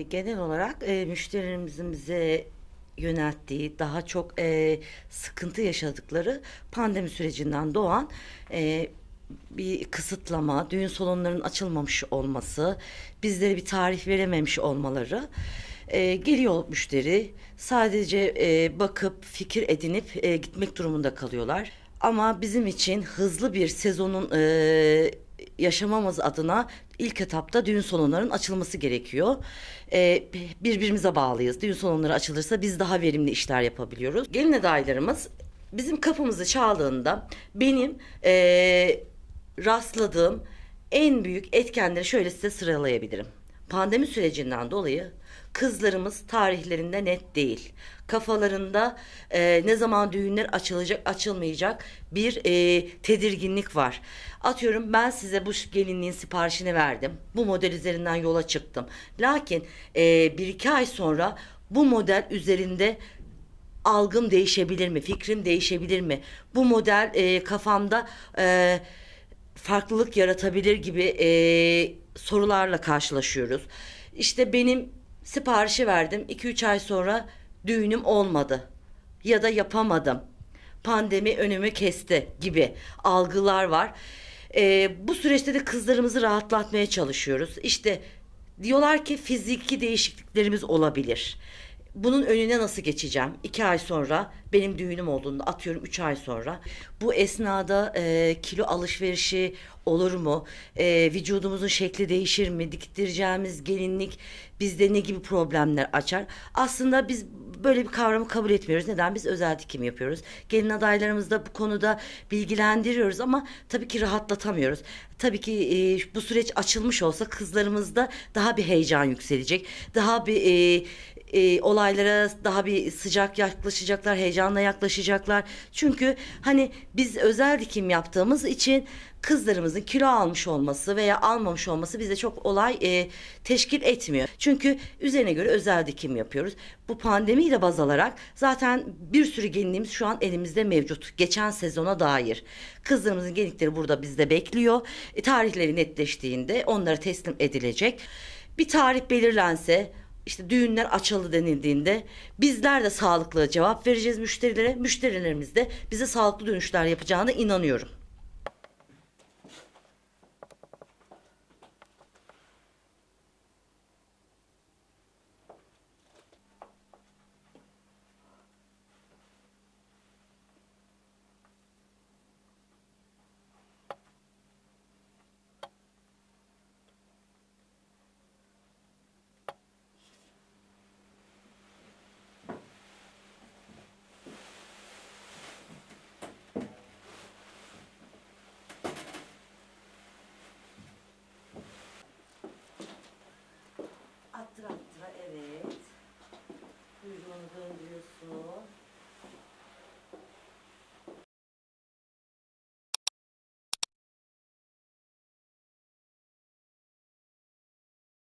Ee, genel olarak e, müşterilerimizin bize yönelttiği, daha çok e, sıkıntı yaşadıkları pandemi sürecinden doğan e, bir kısıtlama, düğün salonlarının açılmamış olması, bizlere bir tarih verememiş olmaları. E, geliyor müşteri, sadece e, bakıp, fikir edinip e, gitmek durumunda kalıyorlar. Ama bizim için hızlı bir sezonun e, yaşamamız adına ilk etapta düğün salonlarının açılması gerekiyor. Ee, birbirimize bağlıyız. Düğün salonları açılırsa biz daha verimli işler yapabiliyoruz. Gelin adaylarımız bizim kapımızı çaldığında benim e, rastladığım en büyük etkenleri şöyle size sıralayabilirim pandemi sürecinden dolayı kızlarımız tarihlerinde net değil. Kafalarında e, ne zaman düğünler açılacak açılmayacak bir e, tedirginlik var. Atıyorum ben size bu gelinliğin siparişini verdim. Bu model üzerinden yola çıktım. Lakin e, bir iki ay sonra bu model üzerinde algım değişebilir mi? Fikrim değişebilir mi? Bu model e, kafamda e, farklılık yaratabilir gibi e, sorularla karşılaşıyoruz. İşte benim siparişi verdim 2-3 ay sonra düğünüm olmadı ya da yapamadım. Pandemi önümü kesti gibi algılar var. Ee, bu süreçte de kızlarımızı rahatlatmaya çalışıyoruz. İşte diyorlar ki fiziki değişikliklerimiz olabilir bunun önüne nasıl geçeceğim? İki ay sonra benim düğünüm olduğunda atıyorum üç ay sonra. Bu esnada e, kilo alışverişi olur mu? E, vücudumuzun şekli değişir mi? Diktireceğimiz gelinlik bizde ne gibi problemler açar? Aslında biz böyle bir kavramı kabul etmiyoruz. Neden? Biz özel dikim yapıyoruz. Gelin adaylarımızı da bu konuda bilgilendiriyoruz ama tabii ki rahatlatamıyoruz. Tabii ki e, bu süreç açılmış olsa kızlarımızda daha bir heyecan yükselecek. Daha bir e, e, olaylara daha bir sıcak yaklaşacaklar, heyecanla yaklaşacaklar. Çünkü hani biz özel dikim yaptığımız için kızlarımızın kilo almış olması veya almamış olması bize çok olay e, teşkil etmiyor. Çünkü üzerine göre özel dikim yapıyoruz. Bu pandemiyle baz alarak zaten bir sürü gelinliğimiz şu an elimizde mevcut. Geçen sezona dair. Kızlarımızın gelinlikleri burada bizde bekliyor. E, tarihleri netleştiğinde onlara teslim edilecek. Bir tarih belirlense işte düğünler açıldı denildiğinde bizler de sağlıklı cevap vereceğiz müşterilere. Müşterilerimiz de bize sağlıklı dönüşler yapacağına inanıyorum.